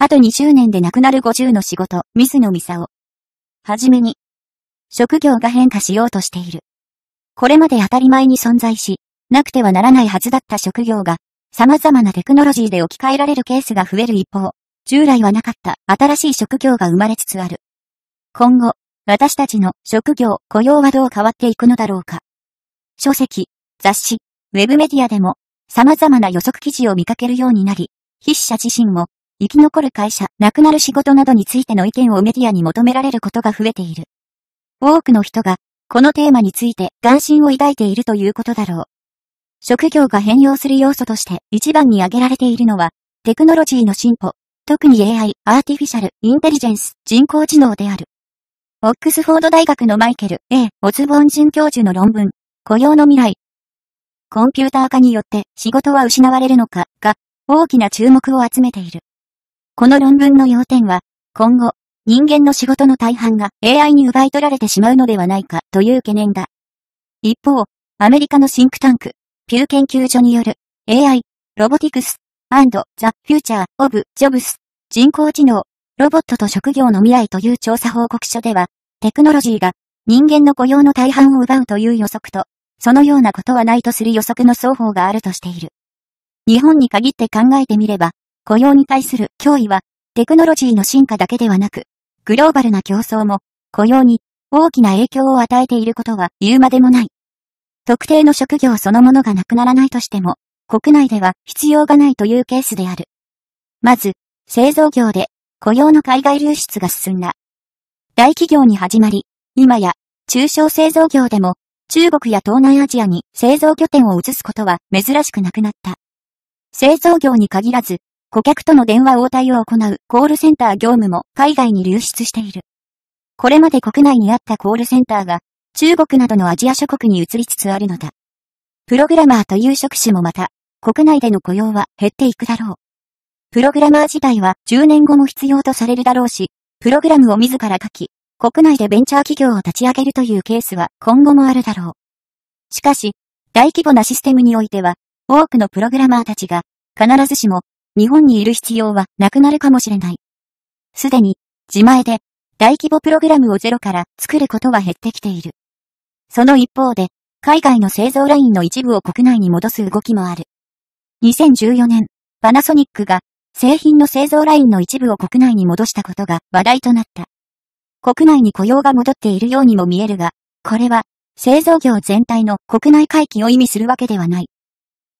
あと20年で亡くなる50の仕事、水野美沙夫。はじめに、職業が変化しようとしている。これまで当たり前に存在し、なくてはならないはずだった職業が、様々なテクノロジーで置き換えられるケースが増える一方、従来はなかった新しい職業が生まれつつある。今後、私たちの職業、雇用はどう変わっていくのだろうか。書籍、雑誌、ウェブメディアでも、様々な予測記事を見かけるようになり、筆者自身も生き残る会社、亡くなる仕事などについての意見をメディアに求められることが増えている。多くの人が、このテーマについて関心を抱いているということだろう。職業が変容する要素として一番に挙げられているのは、テクノロジーの進歩、特に AI、アーティフィシャル、インテリジェンス、人工知能である。オックスフォード大学のマイケル A. オズボン准教授の論文、雇用の未来。コンピューター化によって仕事は失われるのかが大きな注目を集めている。この論文の要点は、今後、人間の仕事の大半が AI に奪い取られてしまうのではないかという懸念だ。一方、アメリカのシンクタンク、ピュー研究所による AI、ロボティクス、ザ・フューチャー・オブ・ジョブス、人工知能、ロボットと職業の未来という調査報告書では、テクノロジーが人間の雇用の大半を奪うという予測と、そのようなことはないとする予測の双方があるとしている。日本に限って考えてみれば、雇用に対する脅威は、テクノロジーの進化だけではなく、グローバルな競争も、雇用に大きな影響を与えていることは言うまでもない。特定の職業そのものがなくならないとしても、国内では必要がないというケースである。まず、製造業で雇用の海外流出が進んだ。大企業に始まり、今や中小製造業でも中国や東南アジアに製造拠点を移すことは珍しくなくなった。製造業に限らず顧客との電話応対を行うコールセンター業務も海外に流出している。これまで国内にあったコールセンターが中国などのアジア諸国に移りつつあるのだ。プログラマーという職種もまた国内での雇用は減っていくだろう。プログラマー自体は10年後も必要とされるだろうし、プログラムを自ら書き、国内でベンチャー企業を立ち上げるというケースは今後もあるだろう。しかし、大規模なシステムにおいては、多くのプログラマーたちが、必ずしも日本にいる必要はなくなるかもしれない。すでに、自前で、大規模プログラムをゼロから作ることは減ってきている。その一方で、海外の製造ラインの一部を国内に戻す動きもある。2014年、パナソニックが製品の製造ラインの一部を国内に戻したことが話題となった。国内に雇用が戻っているようにも見えるが、これは製造業全体の国内回帰を意味するわけではない。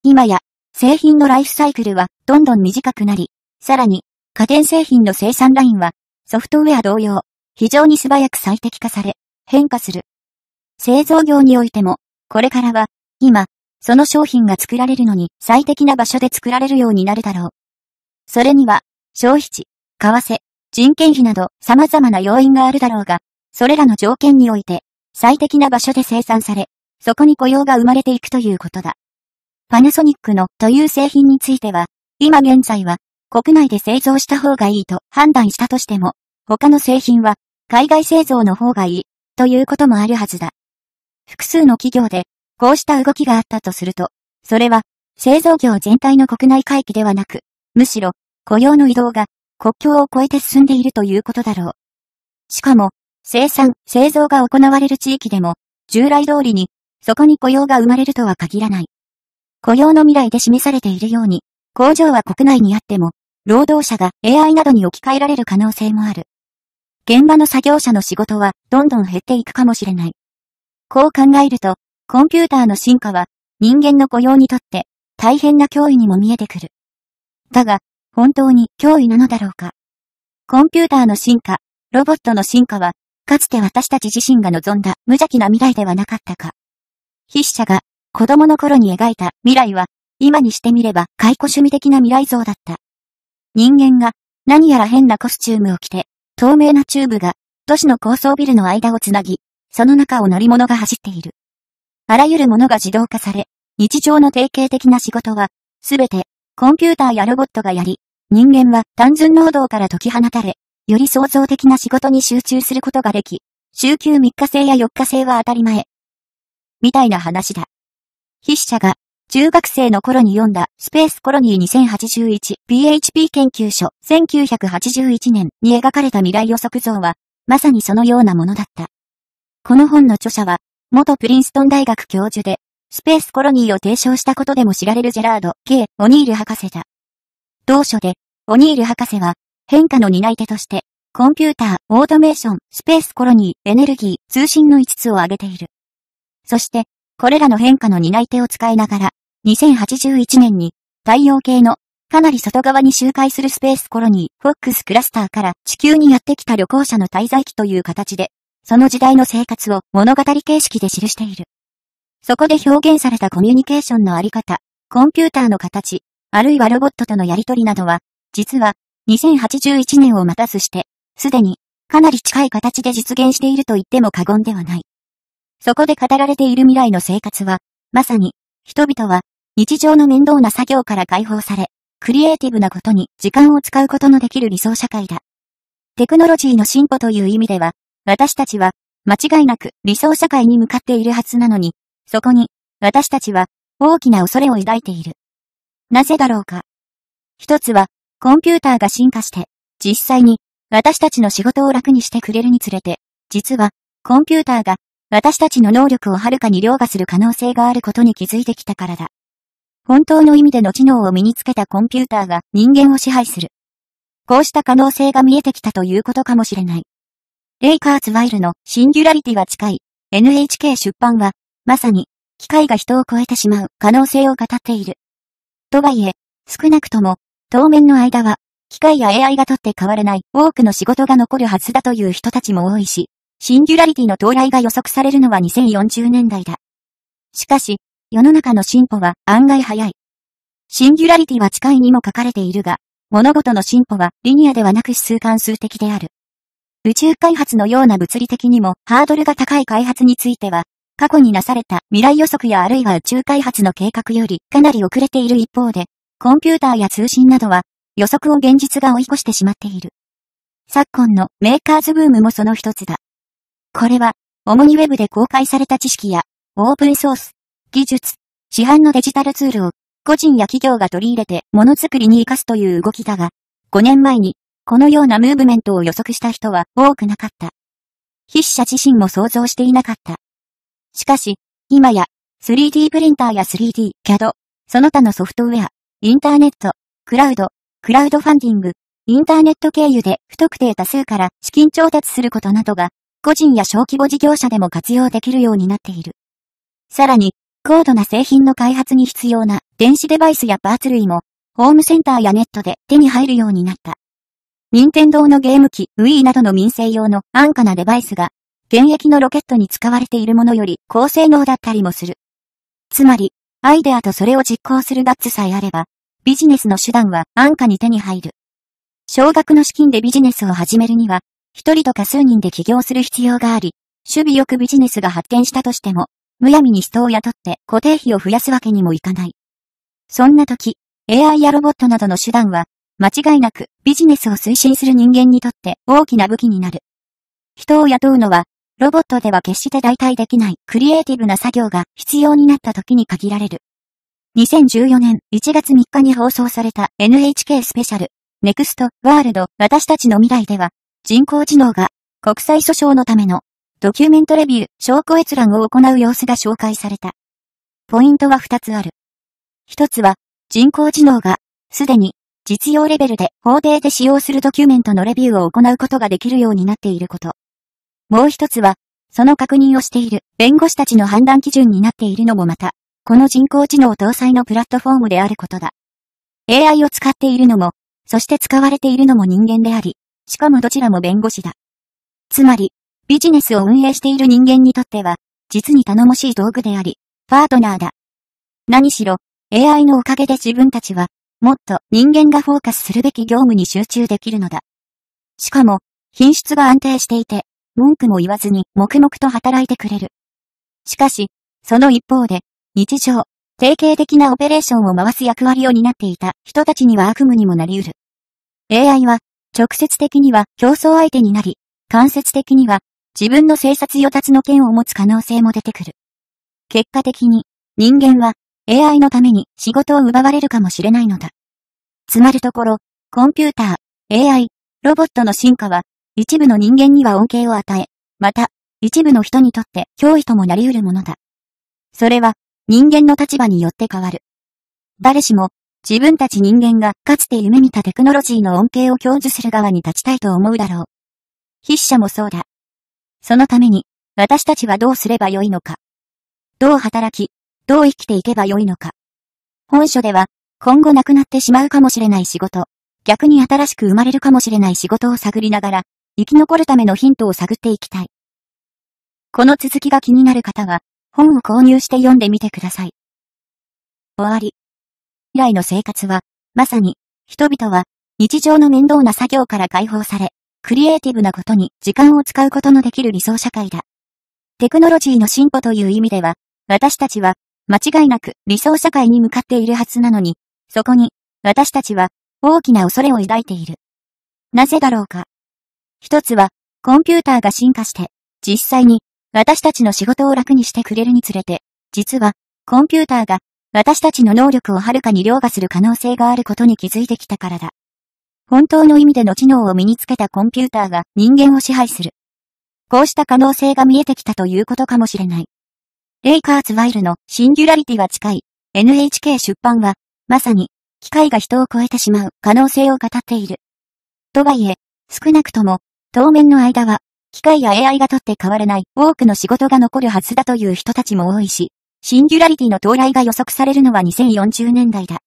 今や製品のライフサイクルはどんどん短くなり、さらに、家電製品の生産ラインは、ソフトウェア同様、非常に素早く最適化され、変化する。製造業においても、これからは、今、その商品が作られるのに最適な場所で作られるようになるだろう。それには、消費地、為替、人件費など様々な要因があるだろうが、それらの条件において、最適な場所で生産され、そこに雇用が生まれていくということだ。パナソニックのという製品については、今現在は国内で製造した方がいいと判断したとしても、他の製品は海外製造の方がいいということもあるはずだ。複数の企業でこうした動きがあったとすると、それは製造業全体の国内回帰ではなく、むしろ雇用の移動が国境を越えて進んでいるということだろう。しかも、生産、製造が行われる地域でも、従来通りに、そこに雇用が生まれるとは限らない。雇用の未来で示されているように、工場は国内にあっても、労働者が AI などに置き換えられる可能性もある。現場の作業者の仕事はどんどん減っていくかもしれない。こう考えると、コンピューターの進化は人間の雇用にとって大変な脅威にも見えてくる。だが、本当に脅威なのだろうか。コンピューターの進化、ロボットの進化は、かつて私たち自身が望んだ無邪気な未来ではなかったか。筆者が子供の頃に描いた未来は、今にしてみれば解雇趣味的な未来像だった。人間が何やら変なコスチュームを着て、透明なチューブが都市の高層ビルの間をつなぎ、その中を乗り物が走っている。あらゆるものが自動化され、日常の定型的な仕事は、すべてコンピューターやロボットがやり、人間は単純労働から解き放たれ、より創造的な仕事に集中することができ、週休3日制や4日制は当たり前。みたいな話だ。筆者が、中学生の頃に読んだスペースコロニー 2081PHP 研究所1981年に描かれた未来予測像は、まさにそのようなものだった。この本の著者は、元プリンストン大学教授で、スペースコロニーを提唱したことでも知られるジェラード・ K・ オニール博士だ。同書で、オニール博士は、変化の担い手として、コンピューター、オートメーション、スペースコロニー、エネルギー、通信の5つを挙げている。そして、これらの変化の担い手を使いながら、2081年に太陽系のかなり外側に周回するスペースコロニー、フォックスクラスターから地球にやってきた旅行者の滞在期という形で、その時代の生活を物語形式で記している。そこで表現されたコミュニケーションのあり方、コンピューターの形、あるいはロボットとのやりとりなどは、実は、2081年を待たずして、すでに、かなり近い形で実現していると言っても過言ではない。そこで語られている未来の生活は、まさに、人々は、日常の面倒な作業から解放され、クリエイティブなことに時間を使うことのできる理想社会だ。テクノロジーの進歩という意味では、私たちは、間違いなく理想社会に向かっているはずなのに、そこに、私たちは、大きな恐れを抱いている。なぜだろうか。一つは、コンピューターが進化して、実際に、私たちの仕事を楽にしてくれるにつれて、実は、コンピューターが私たちの能力をはるかに凌駕する可能性があることに気づいてきたからだ。本当の意味での知能を身につけたコンピューターが人間を支配する。こうした可能性が見えてきたということかもしれない。レイカーズワイルのシンギュラリティは近い NHK 出版は、まさに、機械が人を超えてしまう可能性を語っている。とはいえ、少なくとも、当面の間は、機械や AI がとって変わらない多くの仕事が残るはずだという人たちも多いし、シンギュラリティの到来が予測されるのは2040年代だ。しかし、世の中の進歩は案外早い。シンギュラリティは近いにも書かれているが、物事の進歩はリニアではなく指数関数的である。宇宙開発のような物理的にもハードルが高い開発については、過去になされた未来予測やあるいは宇宙開発の計画よりかなり遅れている一方で、コンピューターや通信などは予測を現実が追い越してしまっている。昨今のメーカーズブームもその一つだ。これは、主に Web で公開された知識や、オープンソース、技術、市販のデジタルツールを、個人や企業が取り入れてものづくりに活かすという動きだが、5年前に、このようなムーブメントを予測した人は多くなかった。筆者自身も想像していなかった。しかし、今や、3D プリンターや 3D、CAD、その他のソフトウェア、インターネット、クラウド、クラウドファンディング、インターネット経由で不特定多数から資金調達することなどが個人や小規模事業者でも活用できるようになっている。さらに、高度な製品の開発に必要な電子デバイスやパーツ類も、ホームセンターやネットで手に入るようになった。任天堂のゲーム機 Wii などの民生用の安価なデバイスが、現役のロケットに使われているものより高性能だったりもする。つまり、アイデアとそれを実行するガッツさえあれば、ビジネスの手段は安価に手に入る。少額の資金でビジネスを始めるには、一人とか数人で起業する必要があり、守備よくビジネスが発展したとしても、むやみに人を雇って固定費を増やすわけにもいかない。そんな時、AI やロボットなどの手段は、間違いなくビジネスを推進する人間にとって大きな武器になる。人を雇うのは、ロボットでは決して代替できないクリエイティブな作業が必要になった時に限られる。2014年1月3日に放送された NHK スペシャル、ネクストワールド私たちの未来では、人工知能が国際訴訟のためのドキュメントレビュー、証拠閲覧を行う様子が紹介された。ポイントは2つある。1つは、人工知能が、すでに、実用レベルで法廷で使用するドキュメントのレビューを行うことができるようになっていること。もう一つは、その確認をしている弁護士たちの判断基準になっているのもまた、この人工知能搭載のプラットフォームであることだ。AI を使っているのも、そして使われているのも人間であり、しかもどちらも弁護士だ。つまり、ビジネスを運営している人間にとっては、実に頼もしい道具であり、パートナーだ。何しろ、AI のおかげで自分たちは、もっと人間がフォーカスするべき業務に集中できるのだ。しかも、品質が安定していて、文句も言わずに黙々と働いてくれる。しかし、その一方で、日常、定型的なオペレーションを回す役割を担っていた人たちには悪夢にもなり得る。AI は、直接的には競争相手になり、間接的には自分の生殺与達の権を持つ可能性も出てくる。結果的に人間は AI のために仕事を奪われるかもしれないのだ。つまるところ、コンピューター、AI、ロボットの進化は一部の人間には恩恵を与え、また一部の人にとって脅威ともなり得るものだ。それは人間の立場によって変わる。誰しも自分たち人間がかつて夢見たテクノロジーの恩恵を享受する側に立ちたいと思うだろう。筆者もそうだ。そのために、私たちはどうすればよいのか。どう働き、どう生きていけばよいのか。本書では、今後なくなってしまうかもしれない仕事、逆に新しく生まれるかもしれない仕事を探りながら、生き残るためのヒントを探っていきたい。この続きが気になる方は、本を購入して読んでみてください。終わり。以来の生活は、まさに、人々は、日常の面倒な作業から解放され、クリエイティブなことに時間を使うことのできる理想社会だ。テクノロジーの進歩という意味では、私たちは、間違いなく理想社会に向かっているはずなのに、そこに、私たちは、大きな恐れを抱いている。なぜだろうか。一つは、コンピューターが進化して、実際に、私たちの仕事を楽にしてくれるにつれて、実は、コンピューターが、私たちの能力をはるかに凌駕する可能性があることに気づいてきたからだ。本当の意味での知能を身につけたコンピューターが人間を支配する。こうした可能性が見えてきたということかもしれない。レイカーズ・ワイルのシンギュラリティは近い NHK 出版は、まさに、機械が人を超えてしまう可能性を語っている。とはいえ、少なくとも、当面の間は、機械や AI が取って変われない多くの仕事が残るはずだという人たちも多いし、シンギュラリティの到来が予測されるのは2040年代だ。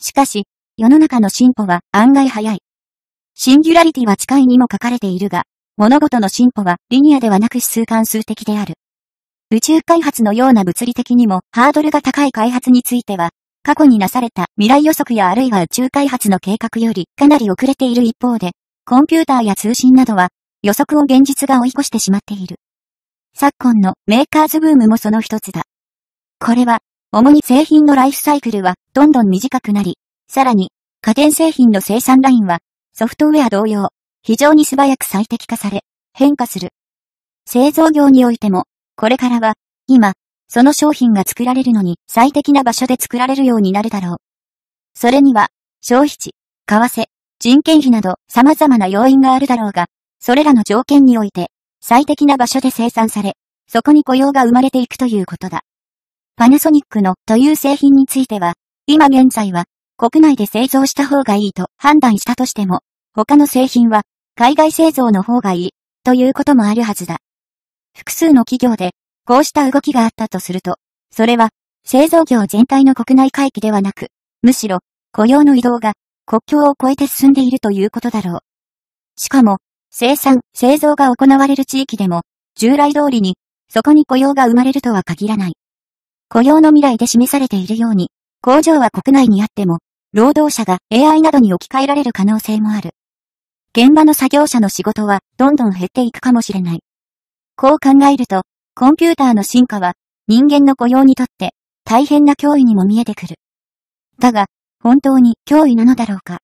しかし、世の中の進歩は案外早い。シンギュラリティは近いにも書かれているが、物事の進歩はリニアではなく指数関数的である。宇宙開発のような物理的にもハードルが高い開発については、過去になされた未来予測やあるいは宇宙開発の計画よりかなり遅れている一方で、コンピューターや通信などは予測を現実が追い越してしまっている。昨今のメーカーズブームもその一つだ。これは、主に製品のライフサイクルはどんどん短くなり、さらに、家電製品の生産ラインは、ソフトウェア同様、非常に素早く最適化され、変化する。製造業においても、これからは、今、その商品が作られるのに最適な場所で作られるようになるだろう。それには、消費地、為替、人件費など様々な要因があるだろうが、それらの条件において、最適な場所で生産され、そこに雇用が生まれていくということだ。パナソニックのという製品については、今現在は国内で製造した方がいいと判断したとしても、他の製品は海外製造の方がいいということもあるはずだ。複数の企業でこうした動きがあったとすると、それは製造業全体の国内回帰ではなく、むしろ雇用の移動が国境を越えて進んでいるということだろう。しかも、生産、製造が行われる地域でも、従来通りに、そこに雇用が生まれるとは限らない。雇用の未来で示されているように、工場は国内にあっても、労働者が AI などに置き換えられる可能性もある。現場の作業者の仕事はどんどん減っていくかもしれない。こう考えると、コンピューターの進化は人間の雇用にとって大変な脅威にも見えてくる。だが、本当に脅威なのだろうか。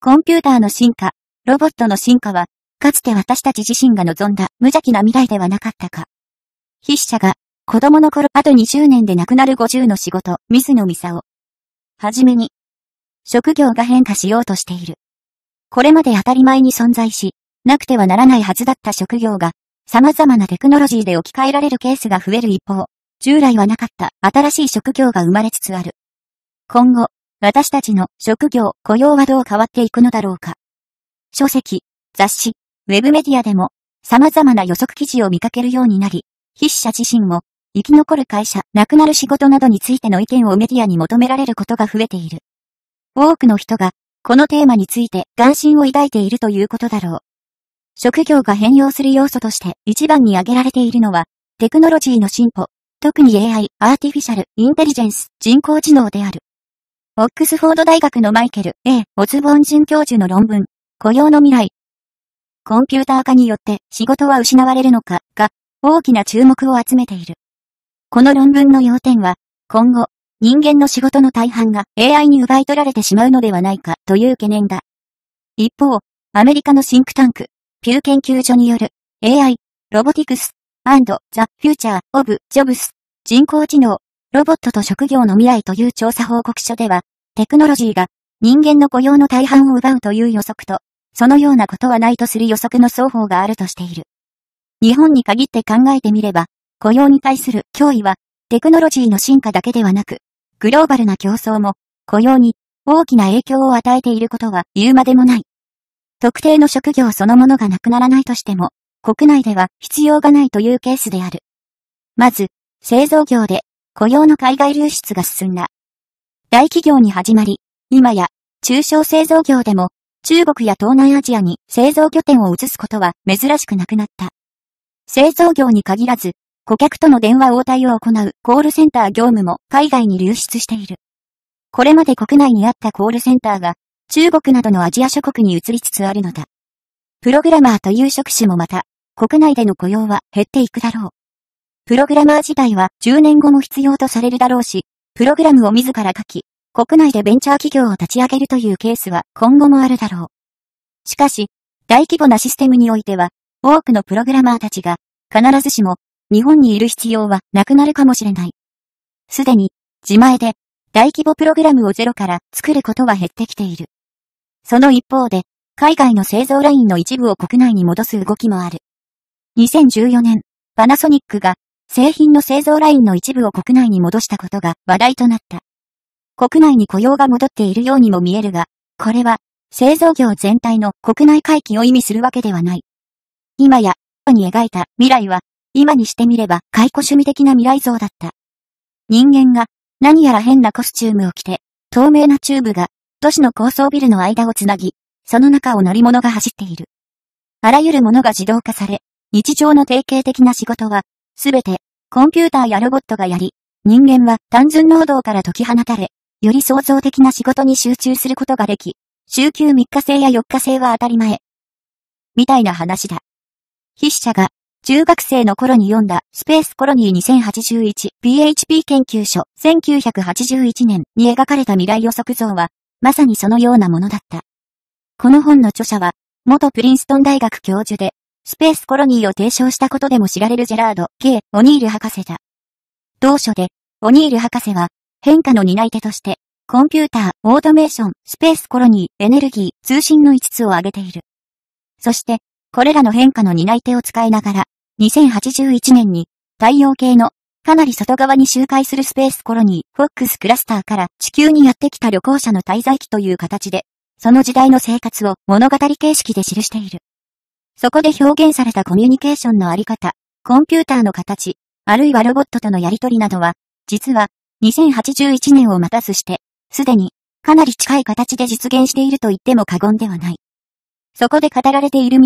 コンピューターの進化、ロボットの進化は、かつて私たち自身が望んだ無邪気な未来ではなかったか。筆者が子供の頃、あと20年で亡くなる50の仕事、水野美沙はじめに、職業が変化しようとしている。これまで当たり前に存在し、なくてはならないはずだった職業が、様々なテクノロジーで置き換えられるケースが増える一方、従来はなかった新しい職業が生まれつつある。今後、私たちの職業、雇用はどう変わっていくのだろうか。書籍、雑誌、ウェブメディアでも、様々な予測記事を見かけるようになり、筆者自身も生き残る会社、亡くなる仕事などについての意見をメディアに求められることが増えている。多くの人が、このテーマについて関心を抱いているということだろう。職業が変容する要素として一番に挙げられているのは、テクノロジーの進歩、特に AI、アーティフィシャル、インテリジェンス、人工知能である。オックスフォード大学のマイケル A. オズボン准教授の論文、雇用の未来。コンピューター化によって仕事は失われるのかが大きな注目を集めている。この論文の要点は、今後、人間の仕事の大半が AI に奪い取られてしまうのではないかという懸念だ。一方、アメリカのシンクタンク、ピュー研究所による AI、ロボティクス、ンド、ザ・フューチャー・オブ・ジョブス、人工知能、ロボットと職業の未来という調査報告書では、テクノロジーが人間の雇用の大半を奪うという予測と、そのようなことはないとする予測の双方があるとしている。日本に限って考えてみれば、雇用に対する脅威は、テクノロジーの進化だけではなく、グローバルな競争も、雇用に大きな影響を与えていることは言うまでもない。特定の職業そのものがなくならないとしても、国内では必要がないというケースである。まず、製造業で雇用の海外流出が進んだ。大企業に始まり、今や中小製造業でも中国や東南アジアに製造拠点を移すことは珍しくなくなった。製造業に限らず顧客との電話応対を行うコールセンター業務も海外に流出している。これまで国内にあったコールセンターが中国などのアジア諸国に移りつつあるのだ。プログラマーという職種もまた、国内での雇用は減っていくだろう。プログラマー自体は10年後も必要とされるだろうし、プログラムを自ら書き、国内でベンチャー企業を立ち上げるというケースは今後もあるだろう。しかし、大規模なシステムにおいては、多くのプログラマーたちが、必ずしも日本にいる必要はなくなるかもしれない。すでに、自前で、大規模プログラムをゼロから作ることは減ってきている。その一方で、海外の製造ラインの一部を国内に戻す動きもある。2014年、パナソニックが製品の製造ラインの一部を国内に戻したことが話題となった。国内に雇用が戻っているようにも見えるが、これは製造業全体の国内回帰を意味するわけではない。今や、に描いた未来は今にしてみれば解雇趣味的な未来像だった。人間が何やら変なコスチュームを着て、透明なチューブが都市の高層ビルの間をつなぎ、その中を乗り物が走っている。あらゆるものが自動化され、日常の定型的な仕事は、すべてコンピューターやロボットがやり、人間は単純労働から解き放たれ、より創造的な仕事に集中することができ、週休3日制や4日制は当たり前。みたいな話だ。筆者が中学生の頃に読んだ、スペースコロニー2081、PHP 研究所、1981年に描かれた未来予測像は、まさにそのようなものだった。この本の著者は、元プリンストン大学教授で、スペースコロニーを提唱したことでも知られるジェラード・ K・ オニール博士だ。同書で、オニール博士は、変化の担い手として、コンピューター、オートメーション、スペースコロニー、エネルギー、通信の5つを挙げている。そして、これらの変化の担い手を使いながら、2081年に太陽系のかなり外側に周回するスペースコロニー、フォックスクラスターから地球にやってきた旅行者の滞在期という形で、その時代の生活を物語形式で記している。そこで表現されたコミュニケーションのあり方、コンピューターの形、あるいはロボットとのやりとりなどは、実は、2081年を待たずして、すでに、かなり近い形で実現していると言っても過言ではない。そこで語られている